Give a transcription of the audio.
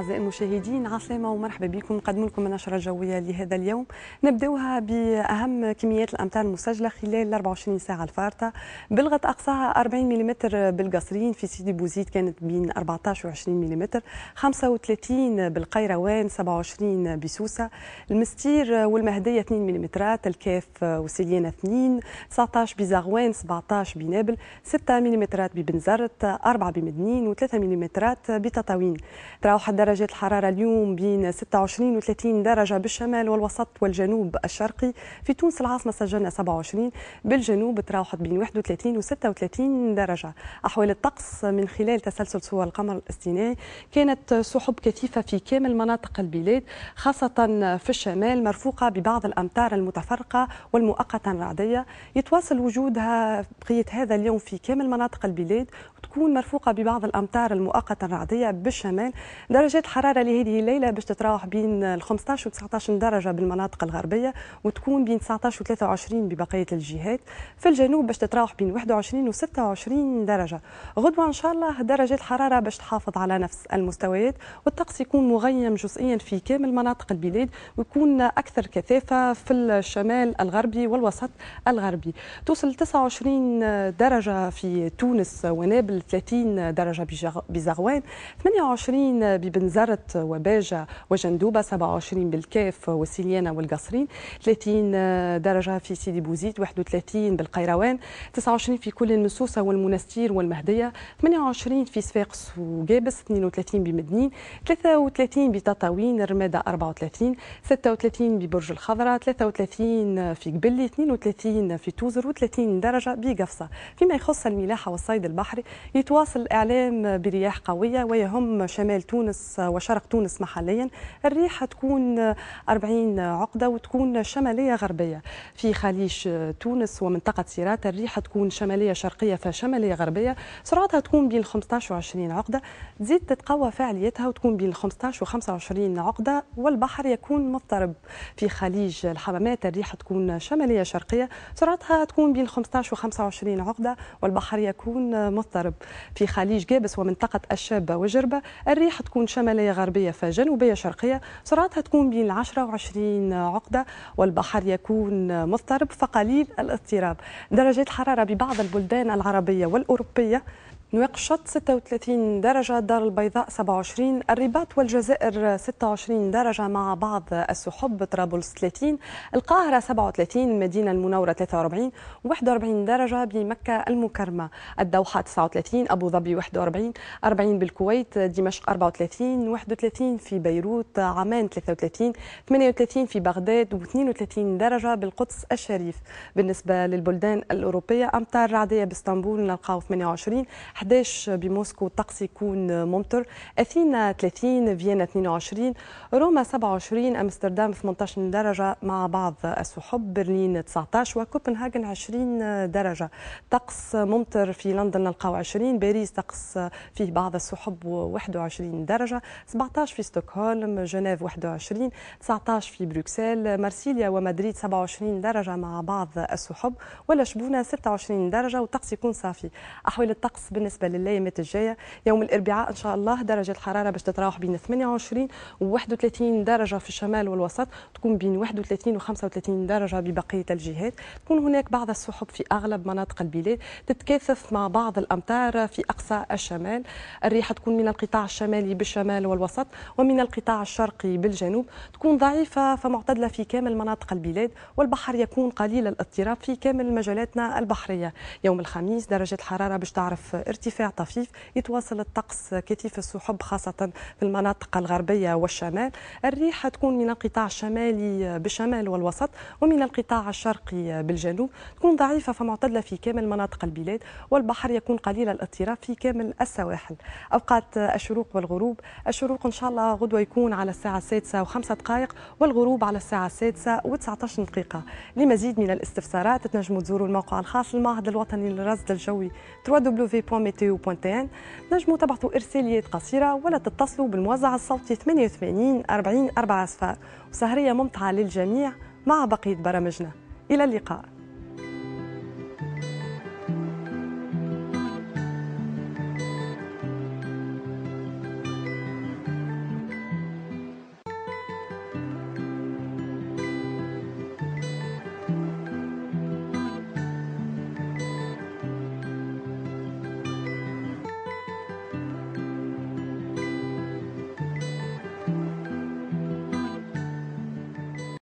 أعزائي المشاهدين عسلامة ومرحبا بكم نقدم لكم النشرة الجوية لهذا اليوم نبداوها بأهم كميات الأمطار المسجلة خلال 24 ساعة الفارطة بلغت أقصاها 40 ملم بالقصرين في سيدي بوزيد كانت بين 14 و 20 ملم 35 بالقيروان 27 بسوسة المستير والمهدية 2 ملم الكاف وسليانة 2 19 بزغوان 17 بنابل 6 ملم ببنزرت 4 بمدنين و3 ملم بتطاوين تراوح الدرجة درجات الحرارة اليوم بين 26 و 30 درجة بالشمال والوسط والجنوب الشرقي في تونس العاصمة سجلنا 27 بالجنوب تراوحت بين 31 و 36 درجة أحوال الطقس من خلال تسلسل صور القمر الاصطناعي كانت سحب كثيفة في كامل مناطق البلاد خاصة في الشمال مرفوقة ببعض الأمطار المتفرقة والمؤقتة الرعدية يتواصل وجودها بقية هذا اليوم في كامل مناطق البلاد وتكون مرفوقة ببعض الأمطار المؤقتة الرعدية بالشمال درجات درجات حراره لهذه الليله باش تتراوح بين ال 15 و 19 درجه بالمناطق الغربيه وتكون بين 19 و 23 ببقيه الجهات في الجنوب باش تتراوح بين 21 و 26 درجه غدوه ان شاء الله درجات حراره باش تحافظ على نفس المستويات والطقس يكون مغيم جزئيا في كامل مناطق البلاد ويكون اكثر كثافه في الشمال الغربي والوسط الغربي توصل 29 درجه في تونس ونابل 30 درجه بزغوان 28 ببنزين زرت وباجة وجندوبة 27 بالكاف وسيليانا والقصرين 30 درجة في سيدي بوزيد 31 بالقيروان 29 في كل المسوسة والمنستير والمهدية 28 في صفاقس وقابس 32 بمدنين 33 بتطاوين رمادة 34 36 ببرج الخضراء 33 في قبلي 32 في توزر و30 درجة بقفصة فيما يخص الملاحة والصيد البحري يتواصل الإعلام برياح قوية ويهم شمال تونس تونس وشرق تونس محليا الريح تكون 40 عقدة وتكون شمالية غربية في خليج تونس ومنطقة سيرات الريح تكون شمالية شرقية فشمالية غربية سرعتها تكون بين 15 و 20 عقدة تزيد تتقوى فعاليتها وتكون بين 15 و 25 عقدة والبحر يكون مضطرب في خليج الحمامات الريح تكون شمالية شرقية سرعتها تكون بين 15 و 25 عقدة والبحر يكون مضطرب في خليج جابس ومنطقة الشابة وجربة الريح تكون شمالية شمالية غربية فجنوبية شرقية سرعتها تكون بين 10 و 20 عقدة والبحر يكون مضطرب فقليل الاضطراب درجات الحرارة ببعض البلدان العربية والأوروبية نواقشط 36 درجة الدار البيضاء 27 الرباط والجزائر 26 درجة مع بعض السحب طرابلس 30 القاهرة 37 المدينة المنورة 43 41 درجة بمكة المكرمة الدوحة 39 أبو ظبي 41 40 بالكويت دمشق 34 31 في بيروت عمان 33 38 في بغداد و32 درجة بالقدس الشريف بالنسبة للبلدان الأوروبية أمطار رعدية باسطنبول نلقاو 28 11 بموسكو الطقس يكون ممطر أثينا 30 فيينا 22 روما 27 أمستردام 18 درجة مع بعض السحب برلين 19 وكوبنهاجن 20 درجة طقس ممطر في لندن نلقاو 20 باريس طقس فيه بعض السحب 21 درجة 17 في ستوكهولم جنيف 21 19 في بروكسل مارسيليا ومدريد 27 درجة مع بعض السحب ولا شبونة 26 درجة والطقس يكون صافي أحوال الطقس بالنسبة بالنسبه للايامات الجايه يوم الاربعاء ان شاء الله درجه الحراره باش تتراوح بين 28 و 31 درجه في الشمال والوسط تكون بين 31 و 35 درجه ببقيه الجهات تكون هناك بعض السحب في اغلب مناطق البلاد تتكاثف مع بعض الامطار في اقصى الشمال الريح تكون من القطاع الشمالي بالشمال والوسط ومن القطاع الشرقي بالجنوب تكون ضعيفه فمعتدله في كامل مناطق البلاد والبحر يكون قليل الاضطراب في كامل مجالاتنا البحريه يوم الخميس درجه الحراره باش تعرف ارتفاع ارتفاع طفيف يتواصل الطقس كثيف السحب خاصة في المناطق الغربية والشمال الريح تكون من القطاع الشمالي بالشمال والوسط ومن القطاع الشرقي بالجنوب تكون ضعيفة فمعتدلة في كامل مناطق البلاد والبحر يكون قليل الاضطراب في كامل السواحل أوقات الشروق والغروب الشروق إن شاء الله غدوة يكون على الساعة السادسة وخمسة دقائق والغروب على الساعة السادسة و19 دقيقة لمزيد من الاستفسارات تنجموا تزوروا الموقع الخاص للمعهد الوطني للرصد الجوي www.meteo.com ميتيو نجموا تبعثوا إرساليات قصيرة ولا تتصلوا بالموزع الصوتي 88 40 4 صفار وسهرية ممتعة للجميع مع بقية برامجنا إلى اللقاء